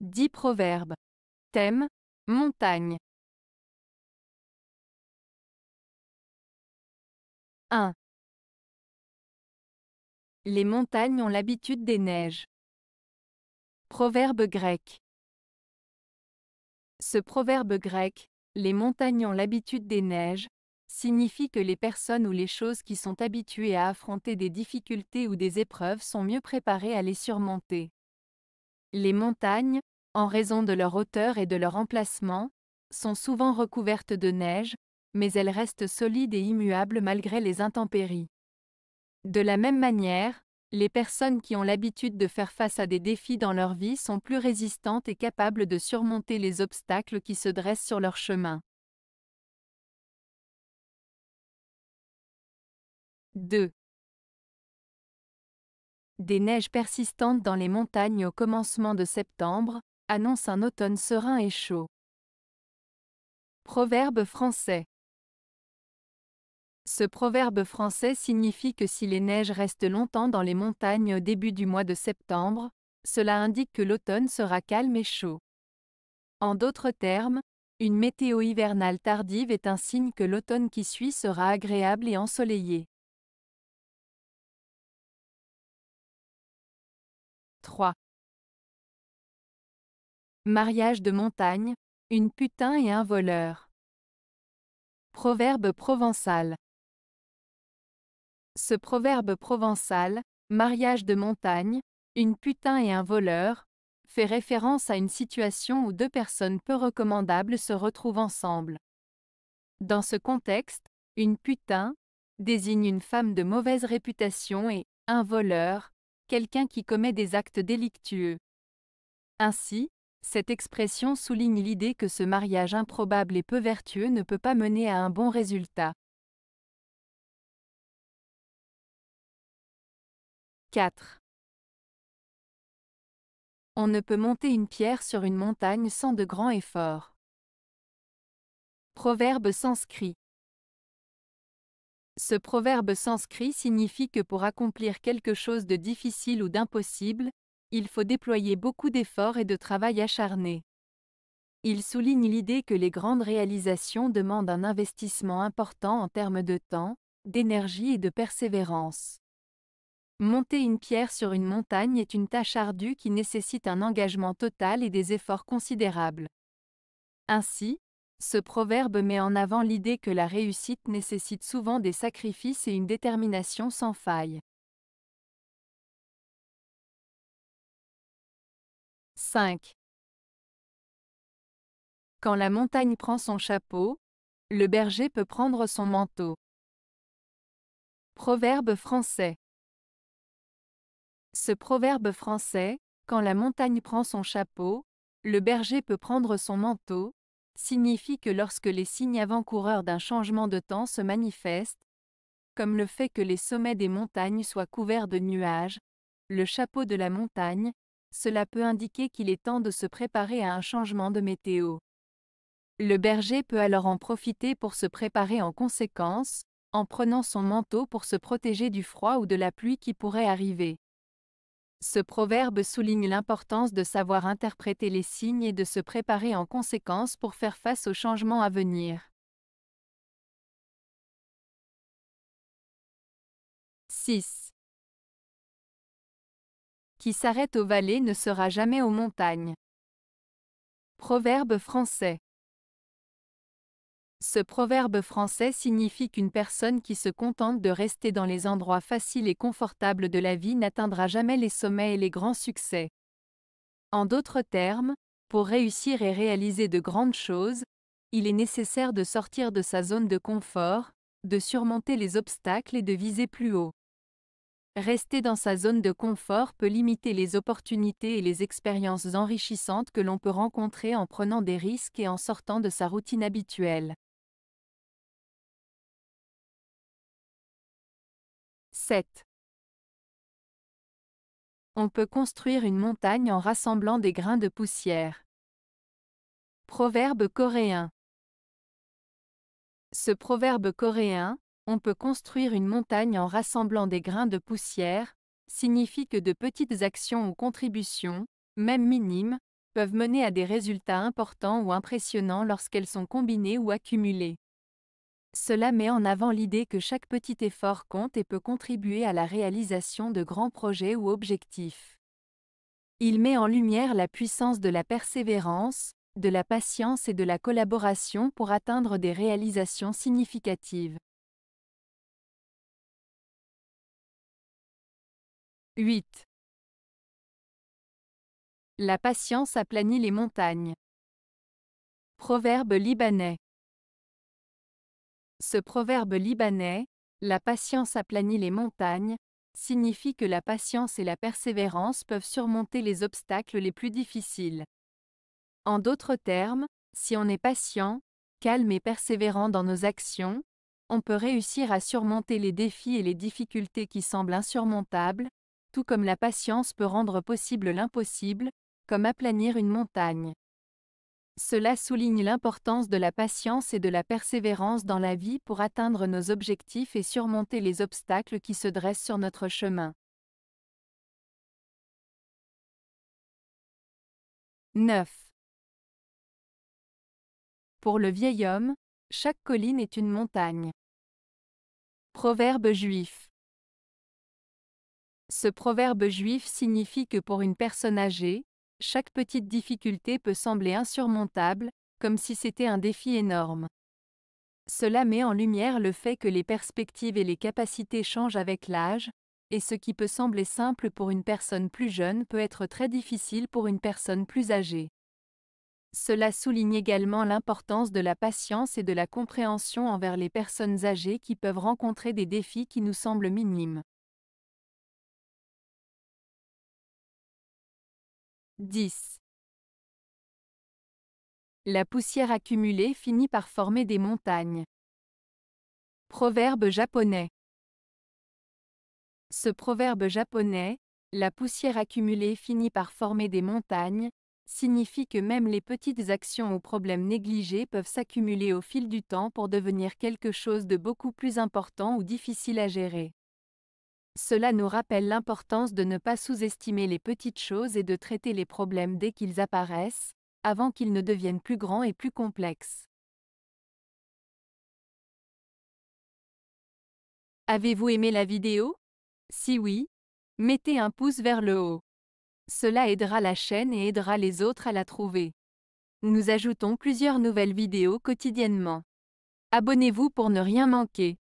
10 proverbes. Thème Montagne. 1. Les montagnes ont l'habitude des neiges. Proverbe grec. Ce proverbe grec, les montagnes ont l'habitude des neiges, signifie que les personnes ou les choses qui sont habituées à affronter des difficultés ou des épreuves sont mieux préparées à les surmonter. Les montagnes, en raison de leur hauteur et de leur emplacement, sont souvent recouvertes de neige, mais elles restent solides et immuables malgré les intempéries. De la même manière, les personnes qui ont l'habitude de faire face à des défis dans leur vie sont plus résistantes et capables de surmonter les obstacles qui se dressent sur leur chemin. 2. Des neiges persistantes dans les montagnes au commencement de septembre, annonce un automne serein et chaud. Proverbe français. Ce proverbe français signifie que si les neiges restent longtemps dans les montagnes au début du mois de septembre, cela indique que l'automne sera calme et chaud. En d'autres termes, une météo hivernale tardive est un signe que l'automne qui suit sera agréable et ensoleillé. 3. Mariage de montagne, une putain et un voleur. Proverbe provençal. Ce proverbe provençal, mariage de montagne, une putain et un voleur, fait référence à une situation où deux personnes peu recommandables se retrouvent ensemble. Dans ce contexte, une putain désigne une femme de mauvaise réputation et un voleur, quelqu'un qui commet des actes délictueux. Ainsi, cette expression souligne l'idée que ce mariage improbable et peu vertueux ne peut pas mener à un bon résultat. 4. On ne peut monter une pierre sur une montagne sans de grands efforts. Proverbe sanscrit Ce proverbe sanscrit signifie que pour accomplir quelque chose de difficile ou d'impossible, il faut déployer beaucoup d'efforts et de travail acharné. Il souligne l'idée que les grandes réalisations demandent un investissement important en termes de temps, d'énergie et de persévérance. Monter une pierre sur une montagne est une tâche ardue qui nécessite un engagement total et des efforts considérables. Ainsi, ce proverbe met en avant l'idée que la réussite nécessite souvent des sacrifices et une détermination sans faille. 5. Quand la montagne prend son chapeau, le berger peut prendre son manteau. Proverbe français. Ce proverbe français, quand la montagne prend son chapeau, le berger peut prendre son manteau, signifie que lorsque les signes avant-coureurs d'un changement de temps se manifestent, comme le fait que les sommets des montagnes soient couverts de nuages, le chapeau de la montagne, cela peut indiquer qu'il est temps de se préparer à un changement de météo. Le berger peut alors en profiter pour se préparer en conséquence, en prenant son manteau pour se protéger du froid ou de la pluie qui pourrait arriver. Ce proverbe souligne l'importance de savoir interpréter les signes et de se préparer en conséquence pour faire face aux changements à venir. 6 qui s'arrête aux vallées ne sera jamais aux montagnes. Proverbe français. Ce proverbe français signifie qu'une personne qui se contente de rester dans les endroits faciles et confortables de la vie n'atteindra jamais les sommets et les grands succès. En d'autres termes, pour réussir et réaliser de grandes choses, il est nécessaire de sortir de sa zone de confort, de surmonter les obstacles et de viser plus haut. Rester dans sa zone de confort peut limiter les opportunités et les expériences enrichissantes que l'on peut rencontrer en prenant des risques et en sortant de sa routine habituelle. 7. On peut construire une montagne en rassemblant des grains de poussière. Proverbe coréen. Ce proverbe coréen, on peut construire une montagne en rassemblant des grains de poussière, signifie que de petites actions ou contributions, même minimes, peuvent mener à des résultats importants ou impressionnants lorsqu'elles sont combinées ou accumulées. Cela met en avant l'idée que chaque petit effort compte et peut contribuer à la réalisation de grands projets ou objectifs. Il met en lumière la puissance de la persévérance, de la patience et de la collaboration pour atteindre des réalisations significatives. 8. La patience aplanit les montagnes. Proverbe libanais. Ce proverbe libanais, la patience aplanit les montagnes, signifie que la patience et la persévérance peuvent surmonter les obstacles les plus difficiles. En d'autres termes, si on est patient, calme et persévérant dans nos actions, on peut réussir à surmonter les défis et les difficultés qui semblent insurmontables, comme la patience peut rendre possible l'impossible, comme aplanir une montagne. Cela souligne l'importance de la patience et de la persévérance dans la vie pour atteindre nos objectifs et surmonter les obstacles qui se dressent sur notre chemin. 9. Pour le vieil homme, chaque colline est une montagne. Proverbe juif. Ce proverbe juif signifie que pour une personne âgée, chaque petite difficulté peut sembler insurmontable, comme si c'était un défi énorme. Cela met en lumière le fait que les perspectives et les capacités changent avec l'âge, et ce qui peut sembler simple pour une personne plus jeune peut être très difficile pour une personne plus âgée. Cela souligne également l'importance de la patience et de la compréhension envers les personnes âgées qui peuvent rencontrer des défis qui nous semblent minimes. 10. La poussière accumulée finit par former des montagnes. Proverbe japonais. Ce proverbe japonais, la poussière accumulée finit par former des montagnes, signifie que même les petites actions ou problèmes négligés peuvent s'accumuler au fil du temps pour devenir quelque chose de beaucoup plus important ou difficile à gérer. Cela nous rappelle l'importance de ne pas sous-estimer les petites choses et de traiter les problèmes dès qu'ils apparaissent, avant qu'ils ne deviennent plus grands et plus complexes. Avez-vous aimé la vidéo Si oui, mettez un pouce vers le haut. Cela aidera la chaîne et aidera les autres à la trouver. Nous ajoutons plusieurs nouvelles vidéos quotidiennement. Abonnez-vous pour ne rien manquer.